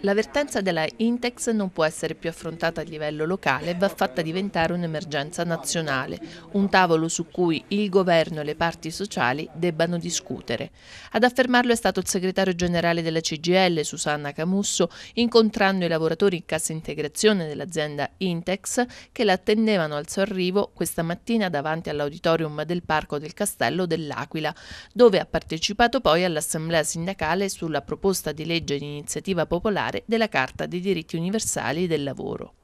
L'avvertenza della Intex non può essere più affrontata a livello locale e va fatta diventare un'emergenza nazionale, un tavolo su cui il governo e le parti sociali debbano discutere. Ad affermarlo è stato il segretario generale della CGL, Susanna Camusso, incontrando i lavoratori in cassa integrazione dell'azienda Intex che l'attendevano al suo arrivo questa mattina davanti all'auditorium del Parco del Castello dell'Aquila, dove ha partecipato poi all'assemblea sindacale sulla proposta di legge di iniziativa popolare parlare della Carta dei diritti universali del lavoro.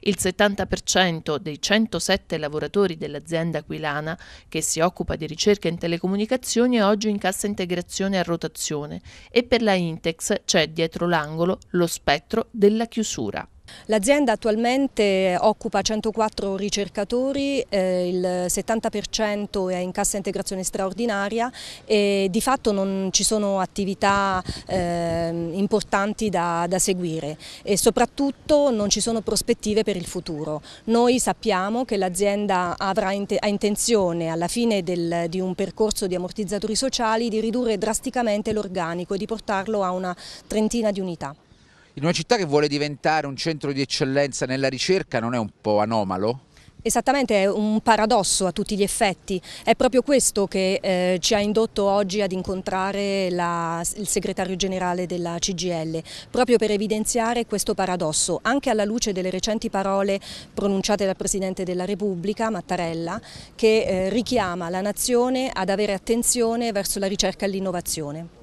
Il 70% dei 107 lavoratori dell'azienda aquilana che si occupa di ricerca in telecomunicazioni è oggi in cassa integrazione a rotazione e per la Intex c'è dietro l'angolo lo spettro della chiusura. L'azienda attualmente occupa 104 ricercatori, eh, il 70% è in cassa integrazione straordinaria e di fatto non ci sono attività eh, importanti da, da, seguire e soprattutto non ci sono prospettive per il futuro. Noi sappiamo che l'azienda avrà in, ha intenzione alla fine del, di un percorso di ammortizzatori sociali di ridurre drasticamente l'organico e di portarlo a una trentina di unità in una città che vuole diventare un centro di eccellenza nella ricerca non è un po' anomalo? Esattamente, è un paradosso a tutti gli effetti. È proprio questo che eh, ci ha indotto oggi ad incontrare la, il segretario generale della CGL, proprio per evidenziare questo paradosso, anche alla luce delle recenti parole pronunciate dal Presidente della Repubblica, Mattarella, che eh, richiama la Nazione ad avere attenzione verso la ricerca e l'innovazione.